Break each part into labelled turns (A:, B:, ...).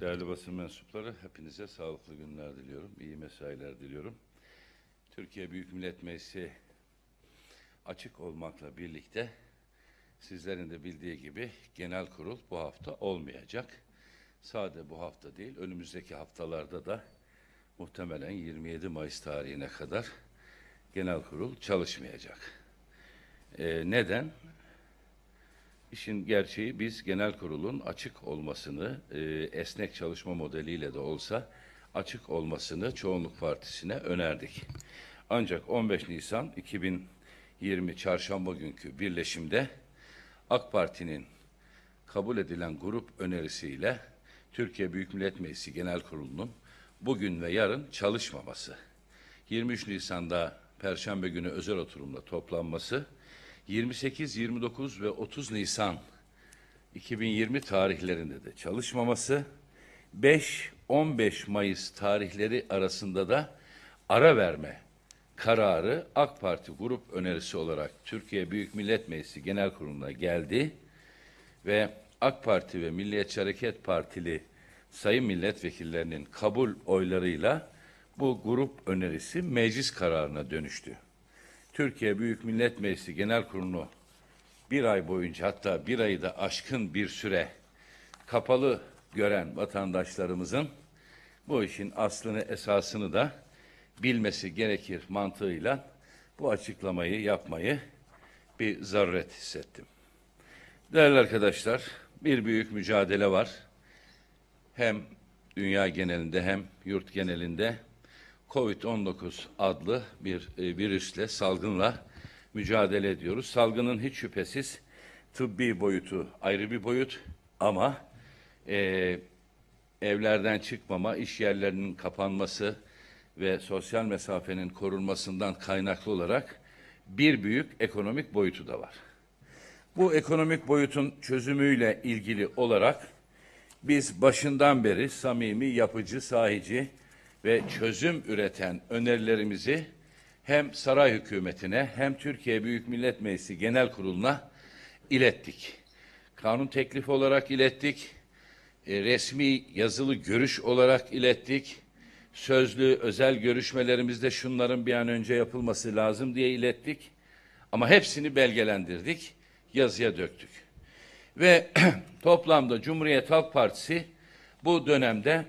A: Değerli basın mensupları, hepinize sağlıklı günler diliyorum, iyi mesailer diliyorum. Türkiye Büyük Millet Meclisi açık olmakla birlikte sizlerin de bildiği gibi genel kurul bu hafta olmayacak. Sadece bu hafta değil, önümüzdeki haftalarda da muhtemelen 27 Mayıs tarihine kadar genel kurul çalışmayacak. Ee, neden? İşin gerçeği biz genel kurulun açık olmasını e, esnek çalışma modeliyle de olsa açık olmasını çoğunluk partisine önerdik. Ancak 15 Nisan 2020 çarşamba günkü birleşimde AK Parti'nin kabul edilen grup önerisiyle Türkiye Büyük Millet Meclisi Genel Kurulu'nun bugün ve yarın çalışmaması, 23 Nisan'da Perşembe günü özel oturumla toplanması 28, 29 ve 30 Nisan 2020 tarihlerinde de çalışmaması, 5-15 Mayıs tarihleri arasında da ara verme kararı AK Parti grup önerisi olarak Türkiye Büyük Millet Meclisi Genel Kurulu'na geldi ve AK Parti ve Milliyetçi Hareket Partili sayın milletvekillerinin kabul oylarıyla bu grup önerisi meclis kararına dönüştü. Türkiye Büyük Millet Meclisi Genel Kurulu bir ay boyunca hatta bir ayı da aşkın bir süre kapalı gören vatandaşlarımızın bu işin aslını esasını da bilmesi gerekir mantığıyla bu açıklamayı yapmayı bir zaruret hissettim. Değerli arkadaşlar, bir büyük mücadele var. Hem dünya genelinde hem yurt genelinde Covid-19 adlı bir e, virüsle, salgınla mücadele ediyoruz. Salgının hiç şüphesiz tıbbi boyutu ayrı bir boyut ama e, evlerden çıkmama, iş yerlerinin kapanması ve sosyal mesafenin korunmasından kaynaklı olarak bir büyük ekonomik boyutu da var. Bu ekonomik boyutun çözümüyle ilgili olarak biz başından beri samimi, yapıcı, sahici, ve çözüm üreten önerilerimizi hem saray hükümetine hem Türkiye Büyük Millet Meclisi Genel Kurulu'na ilettik. Kanun teklifi olarak ilettik, e, resmi yazılı görüş olarak ilettik, sözlü özel görüşmelerimizde şunların bir an önce yapılması lazım diye ilettik. Ama hepsini belgelendirdik, yazıya döktük. Ve toplamda Cumhuriyet Halk Partisi bu dönemde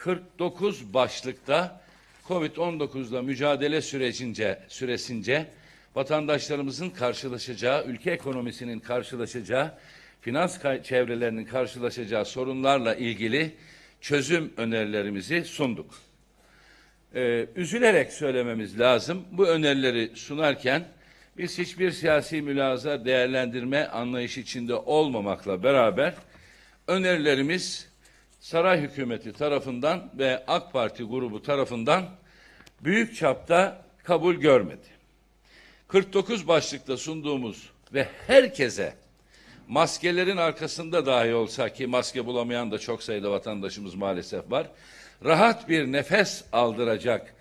A: 49 başlıkta covid 19 ile mücadele sürecince süresince vatandaşlarımızın karşılaşacağı, ülke ekonomisinin karşılaşacağı, finans çevrelerinin karşılaşacağı sorunlarla ilgili çözüm önerilerimizi sunduk. Ee, üzülerek söylememiz lazım. Bu önerileri sunarken biz hiçbir siyasi mülaza değerlendirme anlayışı içinde olmamakla beraber önerilerimiz saray hükümeti tarafından ve AK Parti grubu tarafından büyük çapta kabul görmedi. 49 başlıkta sunduğumuz ve herkese maskelerin arkasında dahi olsa ki maske bulamayan da çok sayıda vatandaşımız maalesef var. Rahat bir nefes aldıracak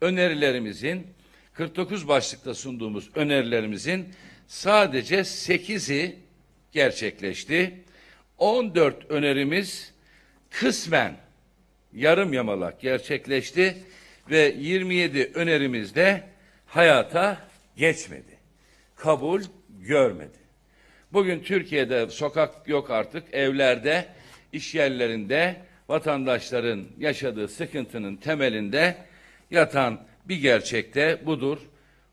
A: önerilerimizin 49 başlıkta sunduğumuz önerilerimizin sadece 8'i gerçekleşti. 14 önerimiz kısmen yarım yamalak gerçekleşti ve 27 önerimiz de hayata geçmedi. Kabul görmedi. Bugün Türkiye'de sokak yok artık, evlerde, iş yerlerinde vatandaşların yaşadığı sıkıntının temelinde yatan bir gerçekte budur.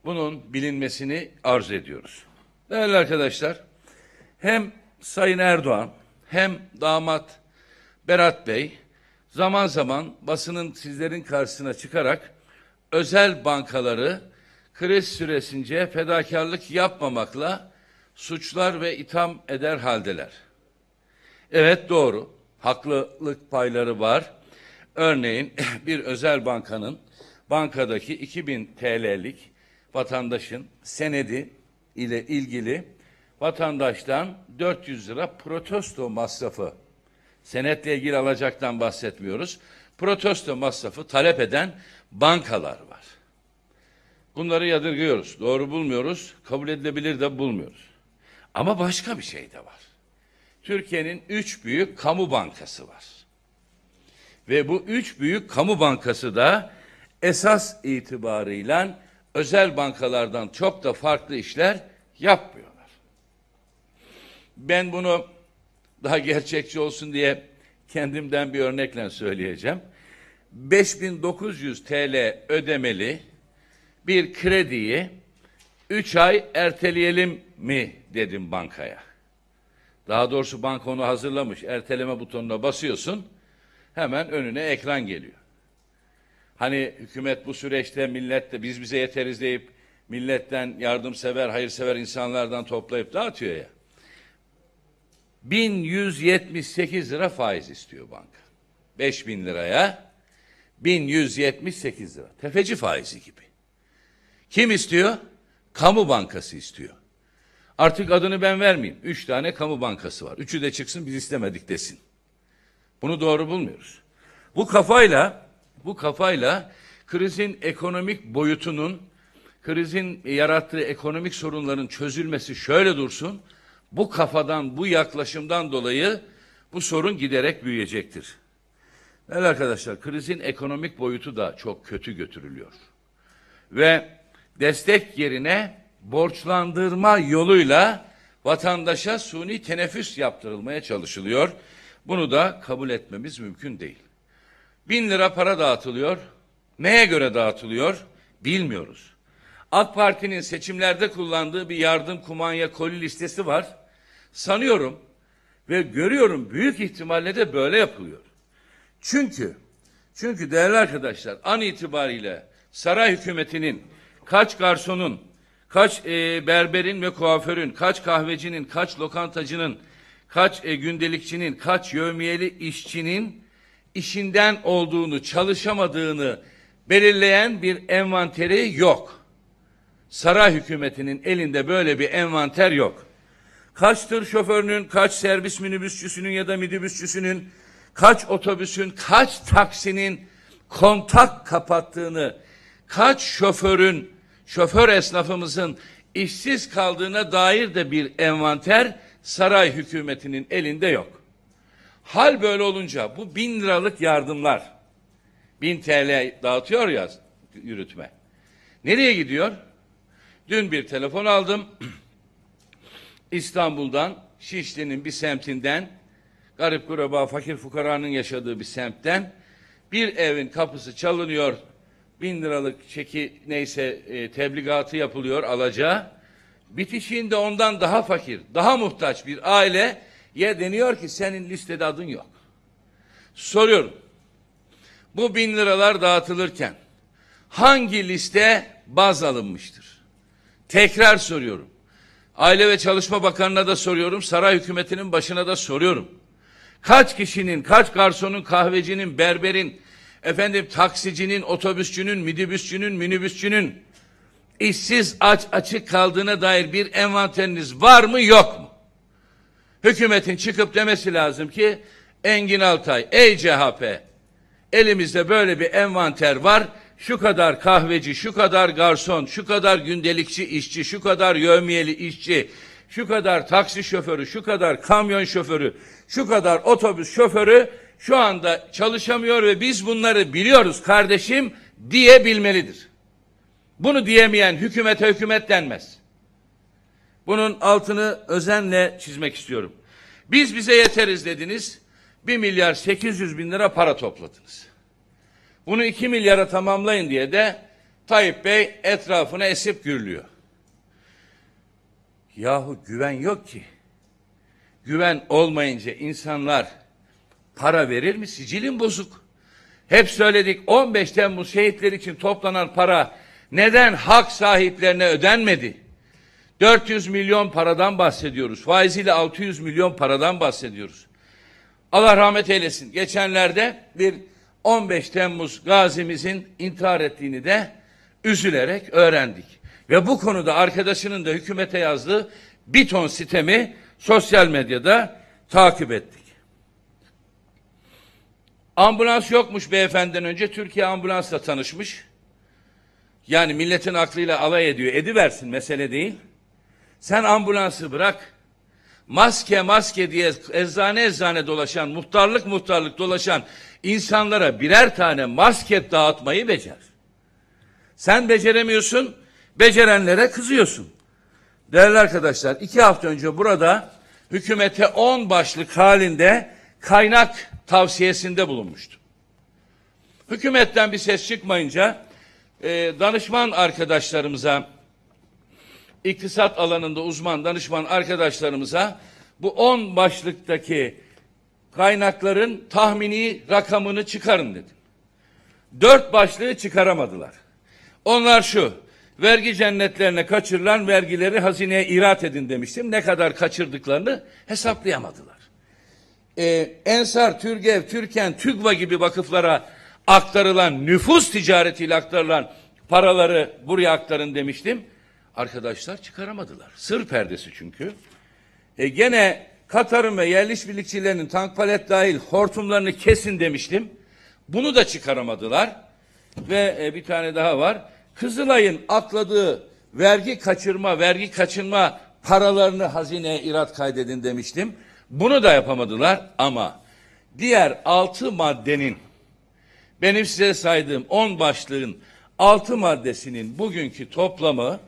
A: Bunun bilinmesini arz ediyoruz. Değerli arkadaşlar, hem Sayın Erdoğan hem damat Berat Bey zaman zaman basının sizlerin karşısına çıkarak özel bankaları kriz süresince fedakarlık yapmamakla suçlar ve itham eder haldeler. Evet doğru, haklılık payları var. Örneğin bir özel bankanın bankadaki 2000 TL'lik vatandaşın senedi ile ilgili vatandaştan 400 lira protesto masrafı Senetle ilgili alacaktan bahsetmiyoruz. Protesto masrafı talep eden bankalar var. Bunları yadırgıyoruz. Doğru bulmuyoruz. Kabul edilebilir de bulmuyoruz. Ama başka bir şey de var. Türkiye'nin üç büyük kamu bankası var. Ve bu üç büyük kamu bankası da esas itibarıyla özel bankalardan çok da farklı işler yapmıyorlar. Ben bunu daha gerçekçi olsun diye kendimden bir örnekle söyleyeceğim. 5900 TL ödemeli bir krediyi 3 ay erteleyelim mi dedim bankaya. Daha doğrusu banka onu hazırlamış. Erteleme butonuna basıyorsun. Hemen önüne ekran geliyor. Hani hükümet bu süreçte millette biz bize yeteriz deyip milletten yardımsever, hayırsever insanlardan toplayıp dağıtıyor ya. 1178 lira faiz istiyor banka. 5000 liraya 1178 lira. Tefeci faizi gibi. Kim istiyor? Kamu bankası istiyor. Artık adını ben vermeyeyim. Üç tane kamu bankası var. Üçü de çıksın biz istemedik desin. Bunu doğru bulmuyoruz. Bu kafayla bu kafayla krizin ekonomik boyutunun krizin yarattığı ekonomik sorunların çözülmesi şöyle dursun. Bu kafadan, bu yaklaşımdan dolayı bu sorun giderek büyüyecektir. Evet arkadaşlar, krizin ekonomik boyutu da çok kötü götürülüyor. Ve destek yerine borçlandırma yoluyla vatandaşa suni teneffüs yaptırılmaya çalışılıyor. Bunu da kabul etmemiz mümkün değil. Bin lira para dağıtılıyor. Neye göre dağıtılıyor? Bilmiyoruz. AK Parti'nin seçimlerde kullandığı bir yardım kumanya koli listesi var. Sanıyorum ve görüyorum büyük ihtimalle de böyle yapılıyor. Çünkü çünkü değerli arkadaşlar an itibariyle saray hükümetinin kaç garsonun, kaç e, berberin ve kuaförün, kaç kahvecinin, kaç lokantacının, kaç e, gündelikçinin, kaç yövmiyeli işçinin işinden olduğunu, çalışamadığını belirleyen bir envanteri yok. Saray hükümetinin elinde böyle bir envanter yok kaç tır şoförünün, kaç servis minibüsçüsünün ya da minibüsçüsünün, kaç otobüsün, kaç taksinin kontak kapattığını, kaç şoförün, şoför esnafımızın işsiz kaldığına dair de bir envanter saray hükümetinin elinde yok. Hal böyle olunca bu bin liralık yardımlar, bin TL dağıtıyor ya yürütme. Nereye gidiyor? Dün bir telefon aldım. İstanbul'dan, Şişli'nin bir semtinden, garip kuraba, fakir fukaranın yaşadığı bir semtten bir evin kapısı çalınıyor. Bin liralık çeki neyse e, tebligatı yapılıyor alacağı. Bitişiğinde ondan daha fakir, daha muhtaç bir aile ya deniyor ki senin listede adın yok. Soruyorum. Bu bin liralar dağıtılırken hangi liste baz alınmıştır? Tekrar soruyorum. Aile ve Çalışma Bakanı'na da soruyorum, saray hükümetinin başına da soruyorum. Kaç kişinin, kaç garsonun, kahvecinin, berberin, efendim taksicinin, otobüsçünün, midibüsçünün, minibüsçünün işsiz aç açık kaldığına dair bir envanteriniz var mı yok mu? Hükümetin çıkıp demesi lazım ki Engin Altay, ey CHP elimizde böyle bir envanter var şu kadar kahveci, şu kadar garson, şu kadar gündelikçi işçi, şu kadar yövmiyeli işçi, şu kadar taksi şoförü, şu kadar kamyon şoförü, şu kadar otobüs şoförü şu anda çalışamıyor ve biz bunları biliyoruz kardeşim diyebilmelidir. Bunu diyemeyen hükümete hükümet denmez. Bunun altını özenle çizmek istiyorum. Biz bize yeteriz dediniz. bir milyar 800 bin lira para topladınız. Bunu iki milyara tamamlayın diye de Tayyip Bey etrafına esip gürlüyor. Yahu güven yok ki. Güven olmayınca insanlar para verir mi? Sicilin bozuk. Hep söyledik 15 Temmuz şehitleri için toplanan para neden hak sahiplerine ödenmedi? 400 milyon paradan bahsediyoruz. Faiziyle 600 milyon paradan bahsediyoruz. Allah rahmet eylesin. Geçenlerde bir 15 Temmuz gazimizin intihar ettiğini de üzülerek öğrendik. Ve bu konuda arkadaşının da hükümete yazdığı bir ton sitemi sosyal medyada takip ettik. Ambulans yokmuş beyefendiden önce Türkiye ambulansla tanışmış. Yani milletin aklıyla alay ediyor. Ediversin mesele değil. Sen ambulansı bırak maske maske diye eczane eczane dolaşan, muhtarlık muhtarlık dolaşan insanlara birer tane maske dağıtmayı becer. Sen beceremiyorsun, becerenlere kızıyorsun. Değerli arkadaşlar, iki hafta önce burada hükümete on başlık halinde kaynak tavsiyesinde bulunmuştum. Hükümetten bir ses çıkmayınca e, danışman arkadaşlarımıza iktisat alanında uzman danışman arkadaşlarımıza bu 10 başlıktaki kaynakların tahmini rakamını çıkarın dedim. Dört başlığı çıkaramadılar. Onlar şu, vergi cennetlerine kaçırılan vergileri hazineye irat edin demiştim. Ne kadar kaçırdıklarını hesaplayamadılar. Ee, Ensar, Türgev, Türken, TÜGVA gibi vakıflara aktarılan, nüfus ticaretiyle aktarılan paraları buraya aktarın demiştim arkadaşlar çıkaramadılar. Sır perdesi çünkü. E gene Katar'ın ve yerliş birlikçilerinin tank palet dahil hortumlarını kesin demiştim. Bunu da çıkaramadılar. Ve e, bir tane daha var. Kızılay'ın atladığı vergi kaçırma, vergi kaçınma paralarını hazineye irat kaydedin demiştim. Bunu da yapamadılar ama diğer altı maddenin benim size saydığım on başlığın altı maddesinin bugünkü toplamı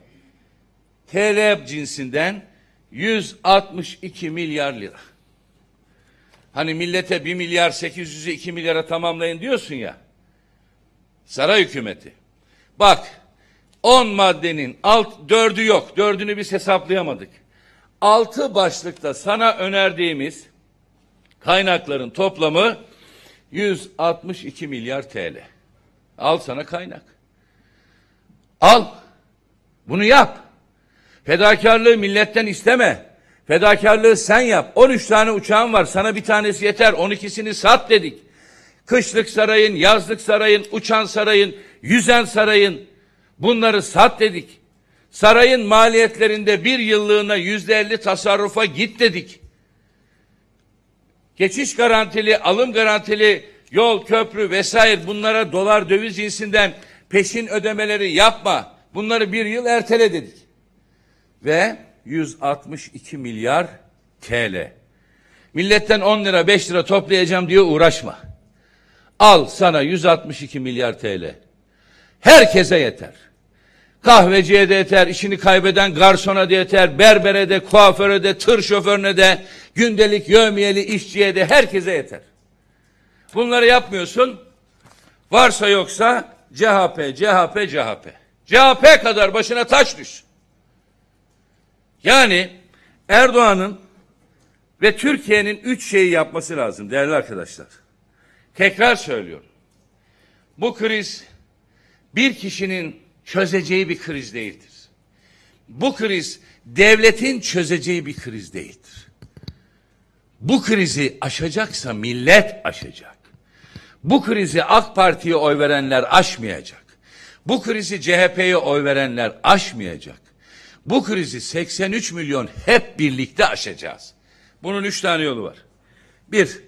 A: TL cinsinden 162 milyar lira. Hani millete 1 milyar 800'ü 2 milyara tamamlayın diyorsun ya. Saray hükümeti. Bak 10 maddenin alt dördü yok. Dördünü biz hesaplayamadık. Altı başlıkta sana önerdiğimiz kaynakların toplamı 162 milyar TL. Al sana kaynak. Al. Bunu yap. Fedakarlığı milletten isteme. Fedakarlığı sen yap. 13 tane uçağın var. Sana bir tanesi yeter. 12'sini sat dedik. Kışlık sarayın, yazlık sarayın, uçan sarayın, yüzen sarayın. Bunları sat dedik. Sarayın maliyetlerinde bir yıllığına yüzde elli tasarrufa git dedik. Geçiş garantili, alım garantili, yol, köprü vesaire bunlara dolar döviz cinsinden peşin ödemeleri yapma. Bunları bir yıl ertele dedik ve 162 milyar TL. Milletten 10 lira 5 lira toplayacağım diye uğraşma. Al sana 162 milyar TL. Herkese yeter. Kahveciye de yeter, işini kaybeden garsona da yeter, berbere de, kuaföre de, tır şoförüne de, gündelik yövmiyeli işçiye de herkese yeter. Bunları yapmıyorsun. Varsa yoksa CHP, CHP, CHP. CHP kadar başına taş düşsün. Yani Erdoğan'ın ve Türkiye'nin üç şeyi yapması lazım değerli arkadaşlar. Tekrar söylüyorum. Bu kriz bir kişinin çözeceği bir kriz değildir. Bu kriz devletin çözeceği bir kriz değildir. Bu krizi aşacaksa millet aşacak. Bu krizi AK Parti'ye oy verenler aşmayacak. Bu krizi CHP'ye oy verenler aşmayacak. Bu krizi 83 milyon hep birlikte aşacağız. Bunun üç tane yolu var. Bir,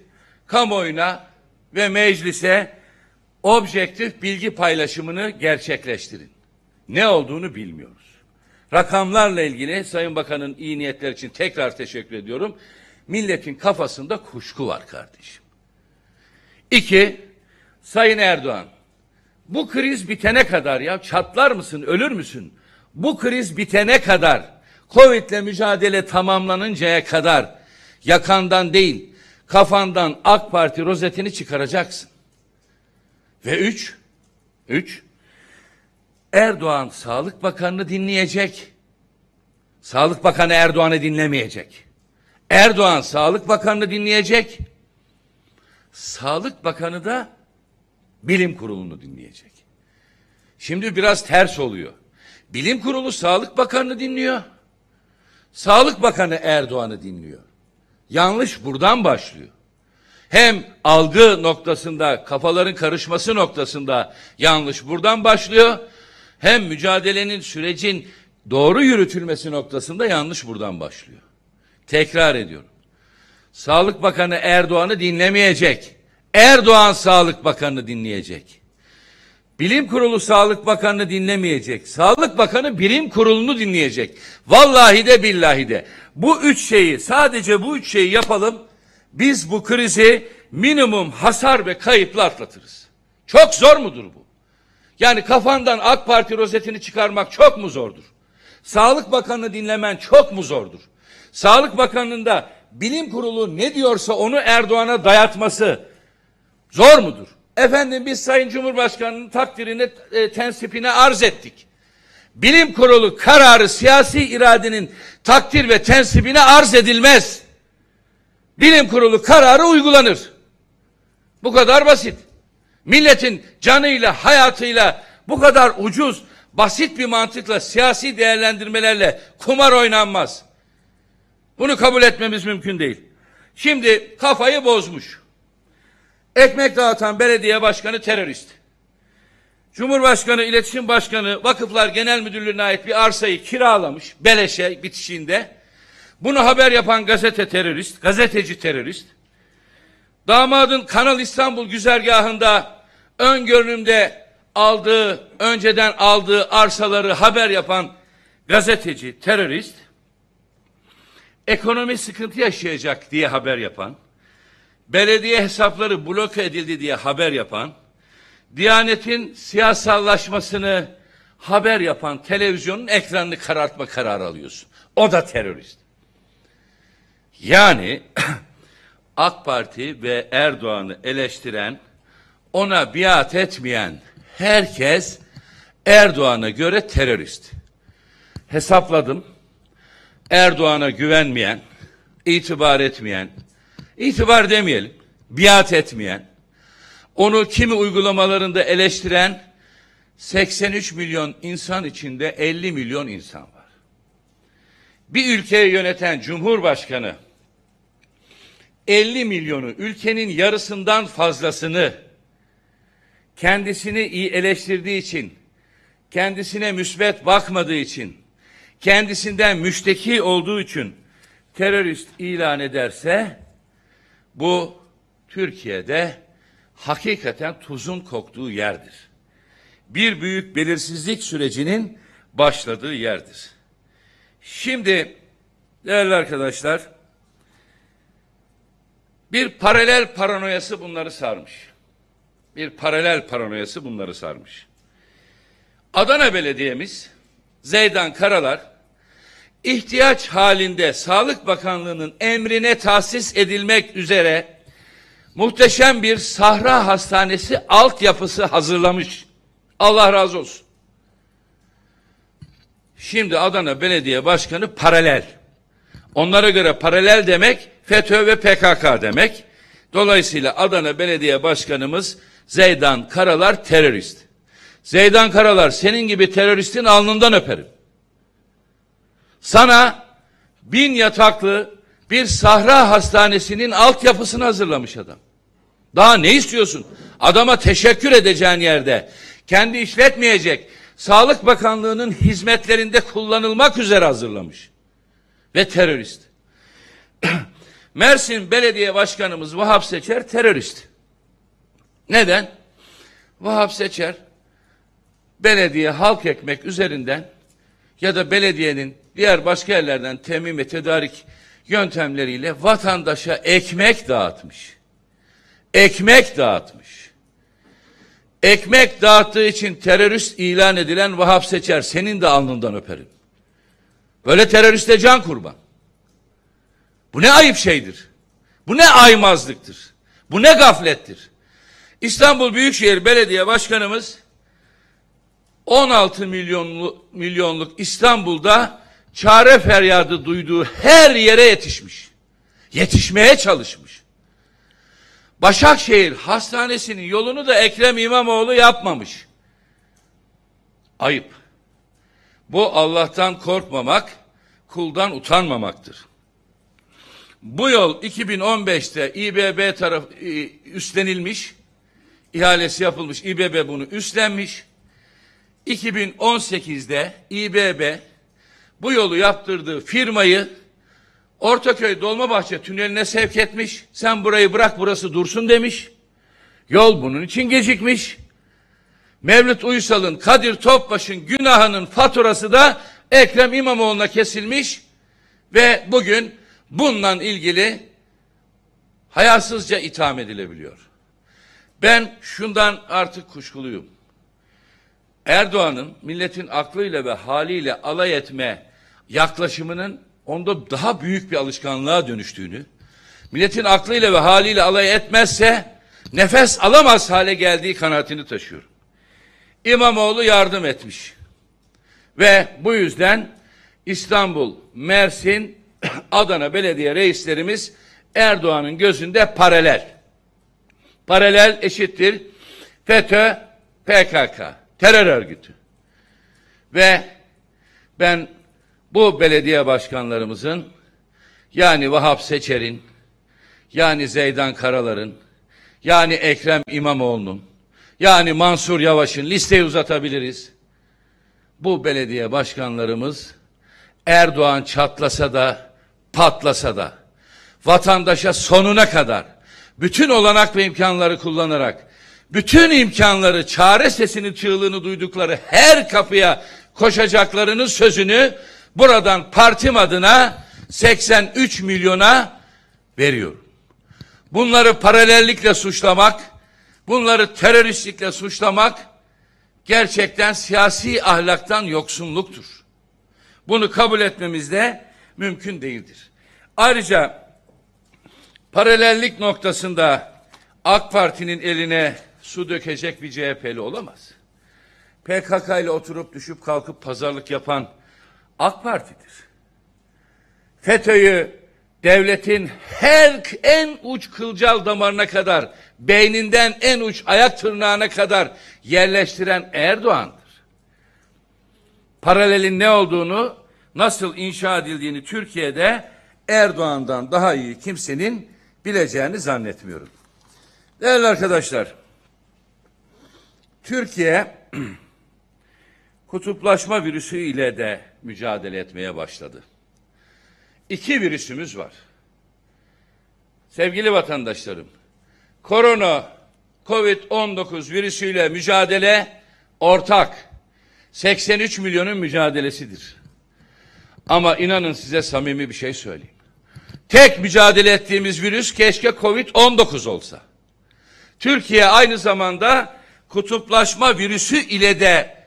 A: kamuoyuna ve meclise objektif bilgi paylaşımını gerçekleştirin. Ne olduğunu bilmiyoruz. Rakamlarla ilgili Sayın Bakan'ın iyi niyetler için tekrar teşekkür ediyorum. Milletin kafasında kuşku var kardeşim. İki, Sayın Erdoğan, bu kriz bitene kadar ya çatlar mısın, ölür müsün? bu kriz bitene kadar, Covid'le mücadele tamamlanıncaya kadar yakandan değil, kafandan AK Parti rozetini çıkaracaksın. Ve üç, üç, Erdoğan Sağlık Bakanı'nı dinleyecek. Sağlık Bakanı Erdoğan'ı dinlemeyecek. Erdoğan Sağlık Bakanı'nı dinleyecek. Sağlık Bakanı da Bilim Kurulu'nu dinleyecek. Şimdi biraz ters oluyor. Bilim kurulu Sağlık Bakanı'nı dinliyor. Sağlık Bakanı Erdoğan'ı dinliyor. Yanlış buradan başlıyor. Hem algı noktasında, kafaların karışması noktasında yanlış buradan başlıyor. Hem mücadelenin, sürecin doğru yürütülmesi noktasında yanlış buradan başlıyor. Tekrar ediyorum. Sağlık Bakanı Erdoğan'ı dinlemeyecek. Erdoğan Sağlık Bakanı'nı dinleyecek. Bilim kurulu Sağlık Bakanı'nı dinlemeyecek. Sağlık Bakanı bilim kurulunu dinleyecek. Vallahi de billahi de. Bu üç şeyi sadece bu üç şeyi yapalım. Biz bu krizi minimum hasar ve kayıpla atlatırız. Çok zor mudur bu? Yani kafandan AK Parti rozetini çıkarmak çok mu zordur? Sağlık Bakanı'nı dinlemen çok mu zordur? Sağlık Bakanı'nda bilim kurulu ne diyorsa onu Erdoğan'a dayatması zor mudur? Efendim biz Sayın Cumhurbaşkanı'nın takdirini, e, tensipine arz ettik. Bilim kurulu kararı siyasi iradenin takdir ve tensibine arz edilmez. Bilim kurulu kararı uygulanır. Bu kadar basit. Milletin canıyla, hayatıyla bu kadar ucuz, basit bir mantıkla, siyasi değerlendirmelerle kumar oynanmaz. Bunu kabul etmemiz mümkün değil. Şimdi kafayı bozmuş. Ekmek dağıtan belediye başkanı terörist. Cumhurbaşkanı, iletişim Başkanı, Vakıflar Genel Müdürlüğü'ne ait bir arsayı kiralamış, beleşe bitişinde Bunu haber yapan gazete terörist, gazeteci terörist. Damadın Kanal İstanbul güzergahında ön görünümde aldığı, önceden aldığı arsaları haber yapan gazeteci terörist. Ekonomi sıkıntı yaşayacak diye haber yapan belediye hesapları bloke edildi diye haber yapan, Diyanet'in siyasallaşmasını haber yapan televizyonun ekranını karartma kararı alıyorsun. O da terörist. Yani AK Parti ve Erdoğan'ı eleştiren, ona biat etmeyen herkes Erdoğan'a göre terörist. Hesapladım. Erdoğan'a güvenmeyen, itibar etmeyen, itibar demeyelim, biat etmeyen, onu kimi uygulamalarında eleştiren 83 milyon insan içinde 50 milyon insan var. Bir ülkeyi yöneten cumhurbaşkanı 50 milyonu ülkenin yarısından fazlasını kendisini iyi eleştirdiği için, kendisine müsbet bakmadığı için, kendisinden müşteki olduğu için terörist ilan ederse bu Türkiye'de hakikaten tuzun koktuğu yerdir. Bir büyük belirsizlik sürecinin başladığı yerdir. Şimdi değerli arkadaşlar bir paralel paranoyası bunları sarmış. Bir paralel paranoyası bunları sarmış. Adana Belediye'miz Zeydan Karalar ihtiyaç halinde Sağlık Bakanlığı'nın emrine tahsis edilmek üzere muhteşem bir sahra hastanesi altyapısı hazırlamış. Allah razı olsun. Şimdi Adana Belediye Başkanı paralel. Onlara göre paralel demek FETÖ ve PKK demek. Dolayısıyla Adana Belediye Başkanımız Zeydan Karalar terörist. Zeydan Karalar senin gibi teröristin alnından öperim sana bin yataklı bir sahra hastanesinin altyapısını hazırlamış adam. Daha ne istiyorsun? Adama teşekkür edeceğin yerde kendi işletmeyecek Sağlık Bakanlığı'nın hizmetlerinde kullanılmak üzere hazırlamış. Ve terörist. Mersin Belediye Başkanımız Vahap Seçer terörist. Neden? Vahap Seçer belediye halk ekmek üzerinden ya da belediyenin diğer başka yerlerden temin ve tedarik yöntemleriyle vatandaşa ekmek dağıtmış. Ekmek dağıtmış. Ekmek dağıttığı için terörist ilan edilen Vahap Seçer senin de alnından öperim. Böyle teröriste can kurban. Bu ne ayıp şeydir. Bu ne aymazlıktır. Bu ne gaflettir. İstanbul Büyükşehir Belediye Başkanımız 16 milyonlu, milyonluk İstanbul'da çare feryadı duyduğu her yere yetişmiş. Yetişmeye çalışmış. Başakşehir Hastanesi'nin yolunu da Ekrem İmamoğlu yapmamış. Ayıp. Bu Allah'tan korkmamak, kuldan utanmamaktır. Bu yol 2015'te İBB tarafı e, üstlenilmiş, ihalesi yapılmış, İBB bunu üstlenmiş. 2018'de İBB bu yolu yaptırdığı firmayı Ortaköy Dolmabahçe tüneline sevk etmiş. Sen burayı bırak burası dursun demiş. Yol bunun için gecikmiş. Mevlüt Uysal'ın, Kadir Topbaş'ın günahının faturası da Ekrem İmamoğlu'na kesilmiş ve bugün bununla ilgili hayasızca itham edilebiliyor. Ben şundan artık kuşkuluyum. Erdoğan'ın milletin aklıyla ve haliyle alay etme yaklaşımının onda daha büyük bir alışkanlığa dönüştüğünü, milletin aklıyla ve haliyle alay etmezse nefes alamaz hale geldiği kanaatini taşıyorum. İmamoğlu yardım etmiş. Ve bu yüzden İstanbul, Mersin, Adana belediye reislerimiz Erdoğan'ın gözünde paralel. Paralel eşittir FETÖ, PKK terör örgütü. Ve ben bu belediye başkanlarımızın yani Vahap Seçer'in, yani Zeydan Karalar'ın, yani Ekrem İmamoğlu'nun, yani Mansur Yavaş'ın listeyi uzatabiliriz. Bu belediye başkanlarımız Erdoğan çatlasa da patlasa da vatandaşa sonuna kadar bütün olanak ve imkanları kullanarak bütün imkanları, çare sesini, çığlığını duydukları her kapıya koşacaklarının sözünü buradan partim adına 83 milyona veriyorum. Bunları paralellikle suçlamak, bunları teröristlikle suçlamak gerçekten siyasi ahlaktan yoksunluktur. Bunu kabul etmemiz de mümkün değildir. Ayrıca paralellik noktasında AK Parti'nin eline su dökecek bir CHP'li olamaz. PKK ile oturup düşüp kalkıp pazarlık yapan AK Parti'dir. FETÖ'yü devletin her en uç kılcal damarına kadar, beyninden en uç ayak tırnağına kadar yerleştiren Erdoğan'dır. Paralelin ne olduğunu, nasıl inşa edildiğini Türkiye'de Erdoğan'dan daha iyi kimsenin bileceğini zannetmiyorum. Değerli arkadaşlar, Türkiye kutuplaşma virüsü ile de mücadele etmeye başladı. İki virüsümüz var. Sevgili vatandaşlarım, korona COVID-19 virüsüyle mücadele ortak 83 milyonun mücadelesidir. Ama inanın size samimi bir şey söyleyeyim. Tek mücadele ettiğimiz virüs keşke COVID-19 olsa. Türkiye aynı zamanda kutuplaşma virüsü ile de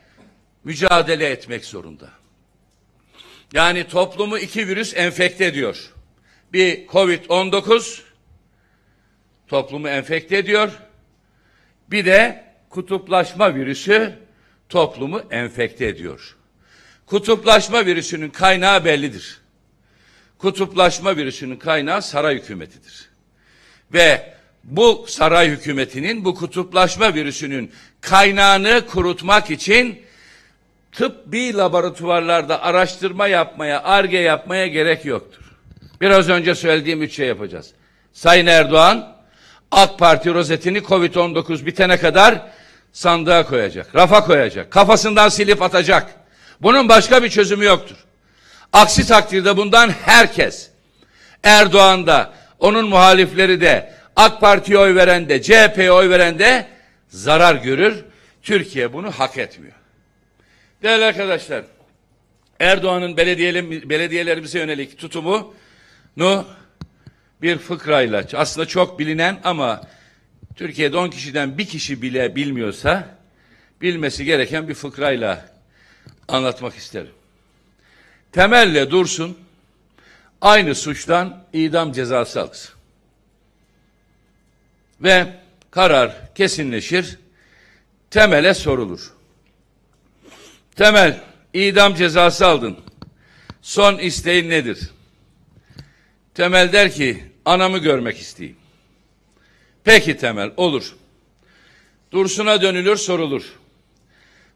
A: mücadele etmek zorunda. Yani toplumu iki virüs enfekte ediyor. Bir Covid-19 toplumu enfekte ediyor. Bir de kutuplaşma virüsü toplumu enfekte ediyor. Kutuplaşma virüsünün kaynağı bellidir. Kutuplaşma virüsünün kaynağı saray hükümetidir. Ve bu saray hükümetinin bu kutuplaşma virüsünün kaynağını kurutmak için tıbbi laboratuvarlarda araştırma yapmaya, arge yapmaya gerek yoktur. Biraz önce söylediğim üç şey yapacağız. Sayın Erdoğan, AK Parti rozetini Covid-19 bitene kadar sandığa koyacak, rafa koyacak, kafasından silip atacak. Bunun başka bir çözümü yoktur. Aksi takdirde bundan herkes, Erdoğan da, onun muhalifleri de, AK Parti'ye oy veren de CHP'ye oy veren de zarar görür. Türkiye bunu hak etmiyor. Değerli arkadaşlar, Erdoğan'ın belediyelerimize yönelik tutumu nu bir fıkrayla aslında çok bilinen ama Türkiye'de on kişiden bir kişi bile bilmiyorsa bilmesi gereken bir fıkrayla anlatmak isterim. Temelle Dursun aynı suçtan idam cezası alsın ve karar kesinleşir, temele sorulur. Temel, idam cezası aldın. Son isteğin nedir? Temel der ki, anamı görmek isteyeyim. Peki Temel, olur. Dursun'a dönülür, sorulur.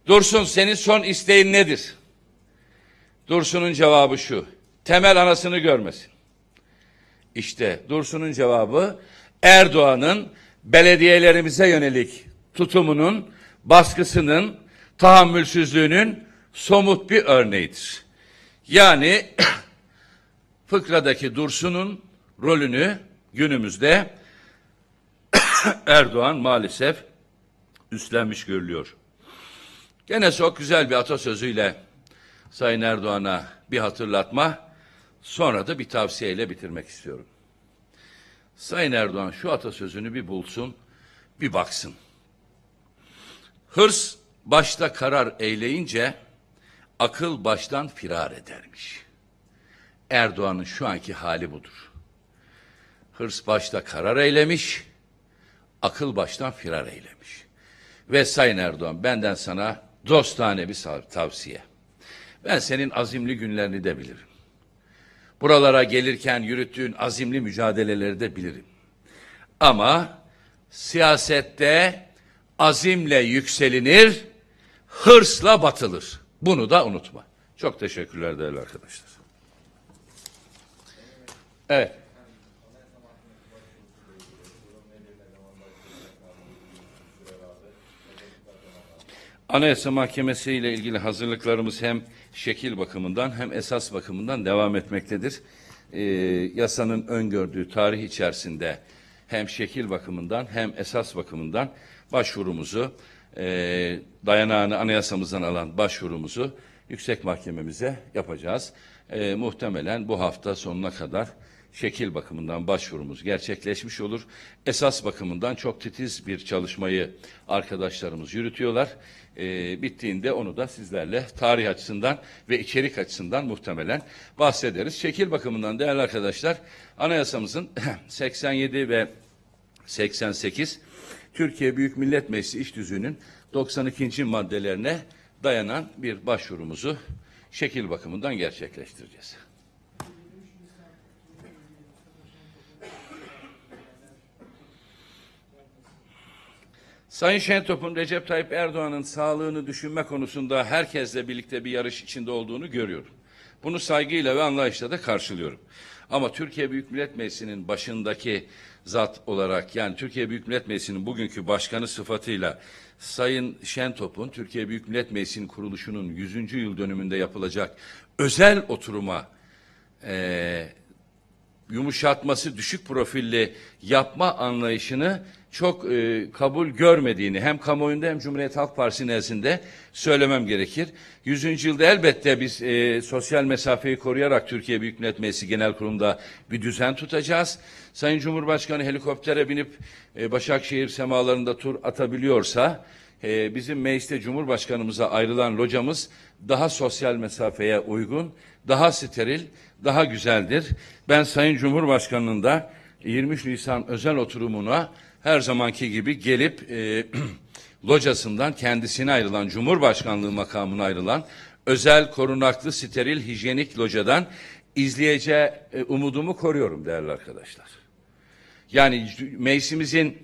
A: Dursun, senin son isteğin nedir? Dursun'un cevabı şu, Temel anasını görmesin. İşte Dursun'un cevabı Erdoğan'ın belediyelerimize yönelik tutumunun, baskısının, tahammülsüzlüğünün somut bir örneğidir. Yani fıkradaki Dursun'un rolünü günümüzde Erdoğan maalesef üstlenmiş görülüyor. Gene çok güzel bir atasözüyle Sayın Erdoğan'a bir hatırlatma, sonra da bir tavsiyeyle bitirmek istiyorum. Sayın Erdoğan şu atasözünü bir bulsun, bir baksın. Hırs başta karar eyleyince akıl baştan firar edermiş. Erdoğan'ın şu anki hali budur. Hırs başta karar eylemiş, akıl baştan firar eylemiş. Ve Sayın Erdoğan benden sana dostane bir tavsiye. Ben senin azimli günlerini de bilirim. Buralara gelirken yürüttüğün azimli mücadeleleri de bilirim. Ama siyasette azimle yükselinir, hırsla batılır. Bunu da unutma. Çok teşekkürler değerli arkadaşlar. Evet. Anayasa Mahkemesi ile ilgili hazırlıklarımız hem şekil bakımından hem esas bakımından devam etmektedir. E, yasanın öngördüğü tarih içerisinde hem şekil bakımından hem esas bakımından başvurumuzu e, dayanağını anayasamızdan alan başvurumuzu yüksek mahkememize yapacağız. E, muhtemelen bu hafta sonuna kadar şekil bakımından başvurumuz gerçekleşmiş olur. Esas bakımından çok titiz bir çalışmayı arkadaşlarımız yürütüyorlar e, bittiğinde onu da sizlerle tarih açısından ve içerik açısından muhtemelen bahsederiz. Şekil bakımından değerli arkadaşlar anayasamızın 87 ve 88 Türkiye Büyük Millet Meclisi İş Düzüğü'nün 92. maddelerine dayanan bir başvurumuzu şekil bakımından gerçekleştireceğiz. Sayın Şentop'un Recep Tayyip Erdoğan'ın sağlığını düşünme konusunda herkesle birlikte bir yarış içinde olduğunu görüyorum. Bunu saygıyla ve anlayışla da karşılıyorum. Ama Türkiye Büyük Millet Meclisi'nin başındaki zat olarak yani Türkiye Büyük Millet Meclisi'nin bugünkü başkanı sıfatıyla Sayın Şentop'un Türkiye Büyük Millet Meclisi'nin kuruluşunun 100. yıl dönümünde yapılacak özel oturuma e, yumuşatması düşük profilli yapma anlayışını çok e, kabul görmediğini hem kamuoyunda hem Cumhuriyet Halk Partisi nezdinde söylemem gerekir. Yüzüncü yılda elbette biz e, sosyal mesafeyi koruyarak Türkiye Büyük Millet Meclisi Genel Kurulu'nda bir düzen tutacağız. Sayın Cumhurbaşkanı helikoptere binip e, Başakşehir semalarında tur atabiliyorsa e, bizim mecliste Cumhurbaşkanımıza ayrılan locamız daha sosyal mesafeye uygun, daha steril, daha güzeldir. Ben Sayın Cumhurbaşkanı'nın da 23 Nisan özel oturumuna her zamanki gibi gelip e, locasından kendisine ayrılan Cumhurbaşkanlığı makamına ayrılan özel korunaklı steril hijyenik locadan izleyeceği e, umudumu koruyorum değerli arkadaşlar. Yani meclisimizin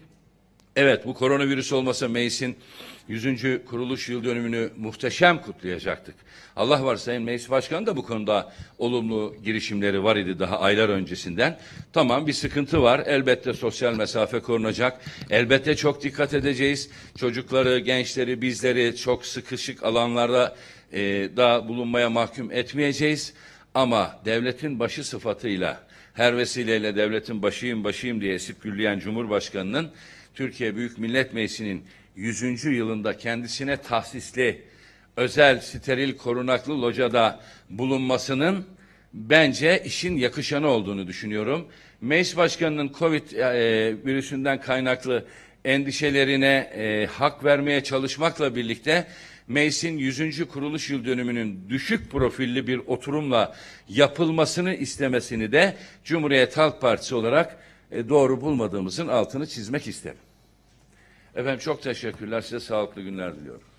A: evet bu koronavirüs olmasa meclisin 100. kuruluş yıl dönümünü muhteşem kutlayacaktık. Allah var Sayın Meclis Başkanı da bu konuda olumlu girişimleri var idi daha aylar öncesinden. Tamam bir sıkıntı var. Elbette sosyal mesafe korunacak. Elbette çok dikkat edeceğiz. Çocukları, gençleri, bizleri çok sıkışık alanlarda e, daha bulunmaya mahkum etmeyeceğiz. Ama devletin başı sıfatıyla her vesileyle devletin başıyım başıyım diye esip gülleyen Cumhurbaşkanı'nın Türkiye Büyük Millet Meclisi'nin 100. yılında kendisine tahsisli özel steril korunaklı locada bulunmasının bence işin yakışanı olduğunu düşünüyorum. Meclis Başkanı'nın Covid e, e virüsünden kaynaklı endişelerine e, hak vermeye çalışmakla birlikte meclisin 100. kuruluş yıl dönümünün düşük profilli bir oturumla yapılmasını istemesini de Cumhuriyet Halk Partisi olarak e, doğru bulmadığımızın altını çizmek isterim. Efendim çok teşekkürler. Size sağlıklı günler diliyorum.